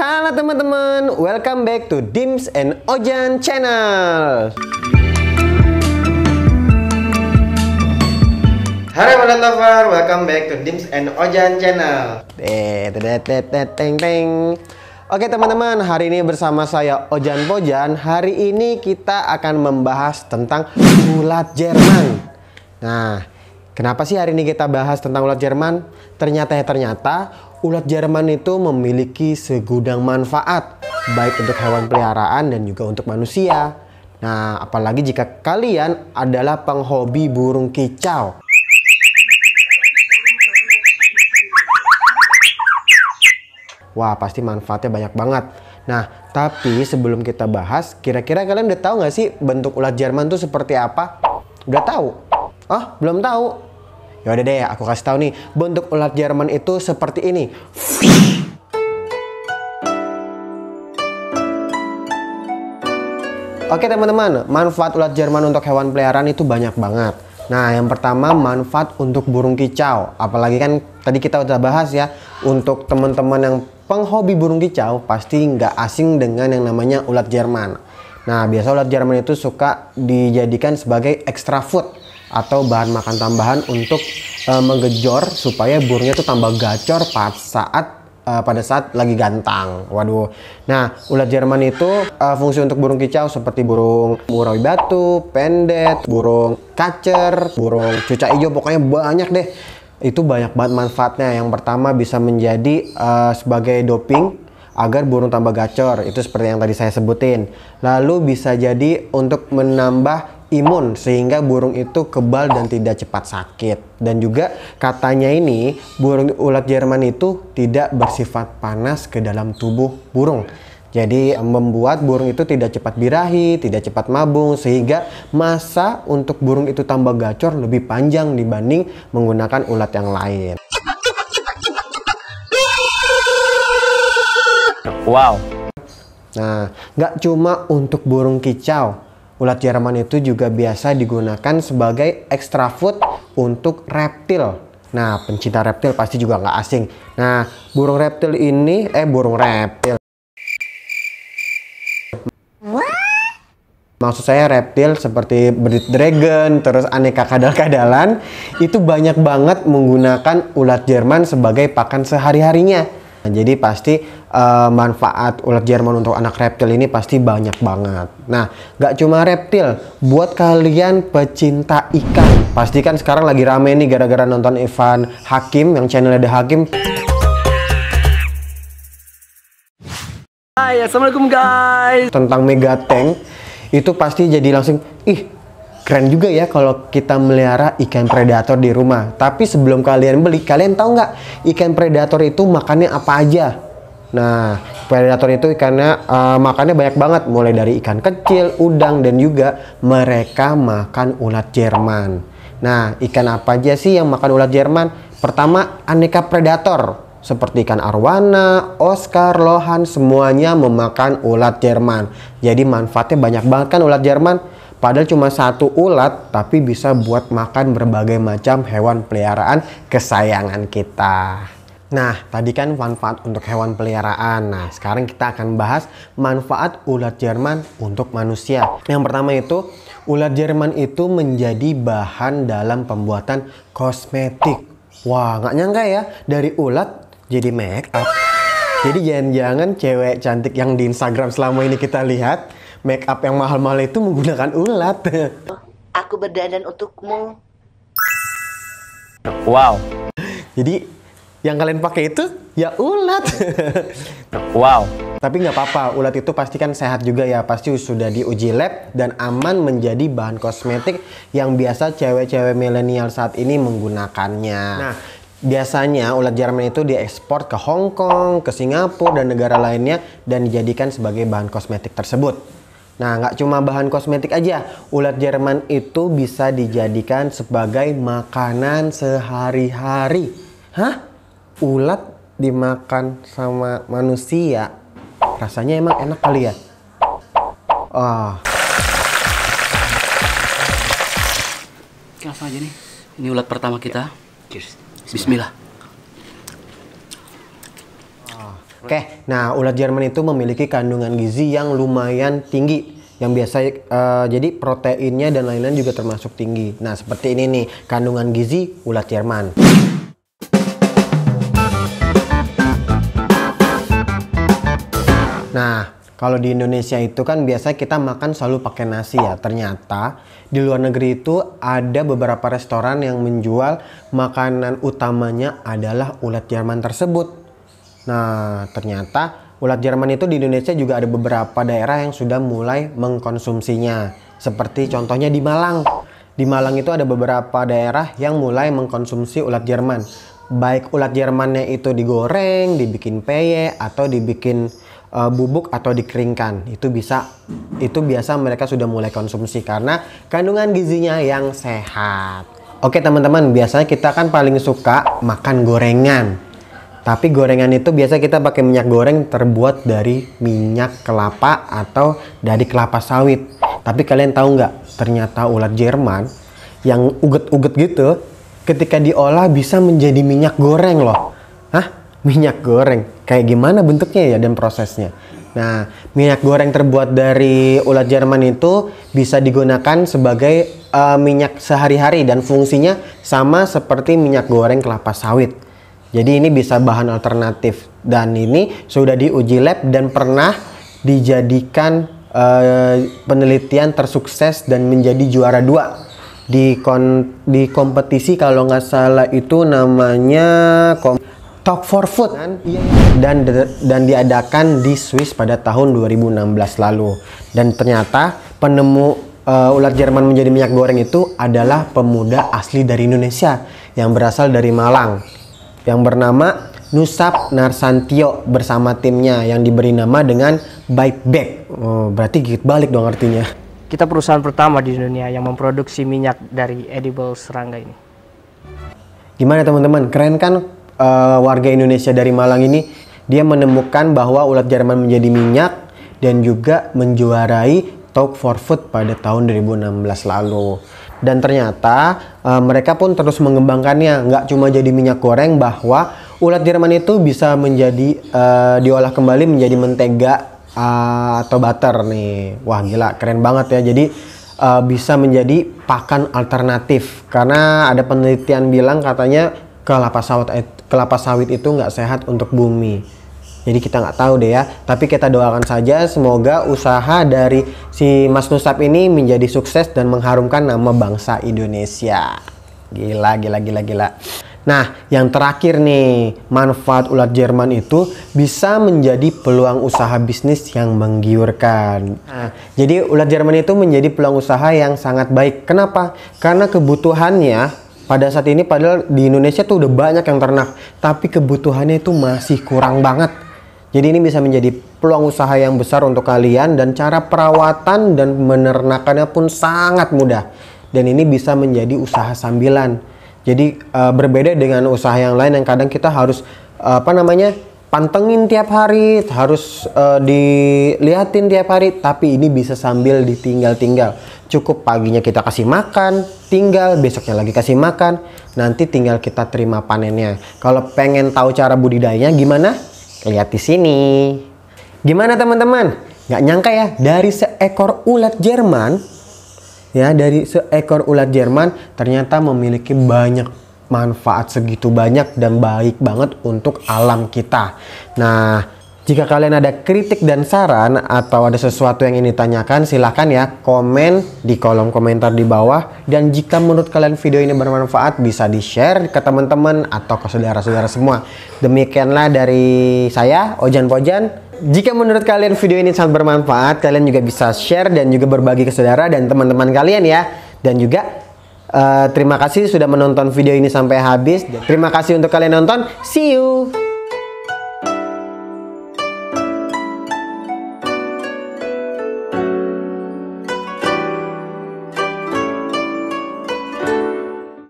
Halo teman-teman, welcome back to Dims and Ojan channel. Halo teman lover, welcome back to Dims and Ojan channel. Eh, teng teng. Oke teman-teman, hari ini bersama saya Ojan Pojan. Hari ini kita akan membahas tentang ulat Jerman. Nah, kenapa sih hari ini kita bahas tentang ulat Jerman? Ternyata ya ternyata ulat Jerman itu memiliki segudang manfaat, baik untuk hewan peliharaan dan juga untuk manusia. Nah, apalagi jika kalian adalah penghobi burung kicau. Wah, pasti manfaatnya banyak banget. Nah, tapi sebelum kita bahas, kira-kira kalian udah tahu nggak sih bentuk ulat Jerman itu seperti apa? Udah tahu? Oh, belum tahu? Yaudah deh, aku kasih tahu nih. Bentuk ulat Jerman itu seperti ini. Oke teman-teman, manfaat ulat Jerman untuk hewan peliharaan itu banyak banget. Nah, yang pertama manfaat untuk burung kicau. Apalagi kan tadi kita udah bahas ya, untuk teman-teman yang penghobi burung kicau pasti nggak asing dengan yang namanya ulat Jerman. Nah, biasa ulat Jerman itu suka dijadikan sebagai extra food atau bahan makan tambahan untuk e, menggejor supaya burungnya itu tambah gacor pas saat uh, pada saat lagi gantang. Waduh. Nah, ulat Jerman itu uh, fungsi untuk burung kicau seperti burung murai batu, pendet, burung kacer, burung cuca hijau, pokoknya banyak deh. Itu banyak banget manfaatnya. Yang pertama bisa menjadi uh, sebagai doping agar burung tambah gacor. Itu seperti yang tadi saya sebutin. Lalu bisa jadi untuk menambah imun sehingga burung itu kebal dan tidak cepat sakit. Dan juga katanya ini burung ulat Jerman itu tidak bersifat panas ke dalam tubuh burung. Jadi membuat burung itu tidak cepat birahi, tidak cepat mabung sehingga masa untuk burung itu tambah gacor lebih panjang dibanding menggunakan ulat yang lain. Wow. Nah, nggak cuma untuk burung kicau, Ulat Jerman itu juga biasa digunakan sebagai extra food untuk reptil. Nah, pencinta reptil pasti juga nggak asing. Nah, burung reptil ini, eh burung reptil. Maksud saya reptil seperti breed Dragon, terus aneka kadal-kadalan, itu banyak banget menggunakan ulat Jerman sebagai pakan sehari-harinya. Nah, jadi pasti uh, manfaat ulat Jerman untuk anak reptil ini pasti banyak banget. Nah, nggak cuma reptil, buat kalian pecinta ikan, pastikan sekarang lagi rame nih gara-gara nonton Ivan Hakim yang channelnya The Hakim. Hai, assalamualaikum guys. Tentang mega tank itu pasti jadi langsung ih keren juga ya kalau kita melihara ikan predator di rumah. Tapi sebelum kalian beli, kalian tahu nggak ikan predator itu makannya apa aja? Nah, predator itu ikannya uh, makannya banyak banget, mulai dari ikan kecil, udang, dan juga mereka makan ulat Jerman. Nah, ikan apa aja sih yang makan ulat Jerman? Pertama, aneka predator seperti ikan arwana, Oscar, lohan, semuanya memakan ulat Jerman. Jadi manfaatnya banyak banget kan ulat Jerman. Padahal cuma satu ulat, tapi bisa buat makan berbagai macam hewan peliharaan kesayangan kita. Nah, tadi kan manfaat untuk hewan peliharaan. Nah, sekarang kita akan bahas manfaat ulat Jerman untuk manusia. Yang pertama itu, ulat Jerman itu menjadi bahan dalam pembuatan kosmetik. Wah, nggak nyangka ya, dari ulat jadi make up. Jadi jangan-jangan cewek cantik yang di Instagram selama ini kita lihat, make up yang mahal-mahal itu menggunakan ulat. Aku berdandan untukmu. Wow. Jadi yang kalian pakai itu ya ulat. wow. Tapi nggak apa-apa, ulat itu pasti kan sehat juga ya. Pasti sudah diuji lab dan aman menjadi bahan kosmetik yang biasa cewek-cewek milenial saat ini menggunakannya. Nah, biasanya ulat Jerman itu diekspor ke Hong Kong, ke Singapura, dan negara lainnya dan dijadikan sebagai bahan kosmetik tersebut. Nah, nggak cuma bahan kosmetik aja, ulat Jerman itu bisa dijadikan sebagai makanan sehari-hari. Hah? ulat dimakan sama manusia rasanya emang enak kali ya ah oh. langsung aja nih ini ulat pertama kita Cheers. Bismillah ah. oke nah ulat Jerman itu memiliki kandungan gizi yang lumayan tinggi yang biasa uh, jadi proteinnya dan lain-lain juga termasuk tinggi. Nah, seperti ini nih, kandungan gizi ulat Jerman. Kalau di Indonesia itu kan biasa kita makan selalu pakai nasi ya. Ternyata di luar negeri itu ada beberapa restoran yang menjual makanan utamanya adalah ulat Jerman tersebut. Nah, ternyata ulat Jerman itu di Indonesia juga ada beberapa daerah yang sudah mulai mengkonsumsinya. Seperti contohnya di Malang. Di Malang itu ada beberapa daerah yang mulai mengkonsumsi ulat Jerman. Baik ulat Jermannya itu digoreng, dibikin peye, atau dibikin uh, bubuk atau dikeringkan. Itu bisa itu biasa mereka sudah mulai konsumsi karena kandungan gizinya yang sehat. Oke teman-teman, biasanya kita kan paling suka makan gorengan. Tapi gorengan itu biasa kita pakai minyak goreng terbuat dari minyak kelapa atau dari kelapa sawit. Tapi kalian tahu nggak, ternyata ulat Jerman yang uget-uget gitu, ketika diolah bisa menjadi minyak goreng loh. Hah? minyak goreng. Kayak gimana bentuknya ya dan prosesnya. Nah, minyak goreng terbuat dari ulat Jerman itu bisa digunakan sebagai uh, minyak sehari-hari dan fungsinya sama seperti minyak goreng kelapa sawit. Jadi ini bisa bahan alternatif dan ini sudah diuji lab dan pernah dijadikan uh, penelitian tersukses dan menjadi juara dua di kon di kompetisi kalau nggak salah itu namanya kom Talk for Food kan? dan dan diadakan di Swiss pada tahun 2016 lalu. Dan ternyata penemu uh, ulat Jerman menjadi minyak goreng itu adalah pemuda asli dari Indonesia yang berasal dari Malang yang bernama Nusap Narsantio bersama timnya yang diberi nama dengan Bite Back. Oh, berarti gigit balik dong artinya. Kita perusahaan pertama di dunia yang memproduksi minyak dari edible serangga ini. Gimana teman-teman? Keren kan uh, warga Indonesia dari Malang ini dia menemukan bahwa ulat Jerman menjadi minyak dan juga menjuarai Talk for Food pada tahun 2016 lalu. Dan ternyata uh, mereka pun terus mengembangkannya, nggak cuma jadi minyak goreng bahwa ulat Jerman itu bisa menjadi uh, diolah kembali menjadi mentega uh, atau butter nih. Wah gila, keren banget ya. Jadi uh, bisa menjadi pakan alternatif karena ada penelitian bilang katanya kelapa sawit kelapa sawit itu nggak sehat untuk bumi. Jadi kita nggak tahu deh ya. Tapi kita doakan saja semoga usaha dari si Mas Nusab ini menjadi sukses dan mengharumkan nama bangsa Indonesia. Gila, gila, gila, gila. Nah, yang terakhir nih, manfaat ulat Jerman itu bisa menjadi peluang usaha bisnis yang menggiurkan. Nah, jadi ulat Jerman itu menjadi peluang usaha yang sangat baik. Kenapa? Karena kebutuhannya pada saat ini padahal di Indonesia tuh udah banyak yang ternak tapi kebutuhannya itu masih kurang banget jadi ini bisa menjadi peluang usaha yang besar untuk kalian dan cara perawatan dan menernakannya pun sangat mudah dan ini bisa menjadi usaha sambilan jadi uh, berbeda dengan usaha yang lain yang kadang kita harus uh, apa namanya pantengin tiap hari, harus uh, eh, dilihatin tiap hari, tapi ini bisa sambil ditinggal-tinggal. Cukup paginya kita kasih makan, tinggal, besoknya lagi kasih makan, nanti tinggal kita terima panennya. Kalau pengen tahu cara budidayanya gimana? Lihat di sini. Gimana teman-teman? Gak nyangka ya, dari seekor ulat Jerman, ya dari seekor ulat Jerman ternyata memiliki banyak manfaat segitu banyak dan baik banget untuk alam kita. Nah, jika kalian ada kritik dan saran atau ada sesuatu yang ingin ditanyakan, silahkan ya komen di kolom komentar di bawah. Dan jika menurut kalian video ini bermanfaat, bisa di-share ke teman-teman atau ke saudara-saudara semua. Demikianlah dari saya, Ojan Pojan. Jika menurut kalian video ini sangat bermanfaat, kalian juga bisa share dan juga berbagi ke saudara dan teman-teman kalian ya. Dan juga Eh, terima kasih sudah menonton video ini sampai habis. Terima kasih untuk kalian nonton. See you.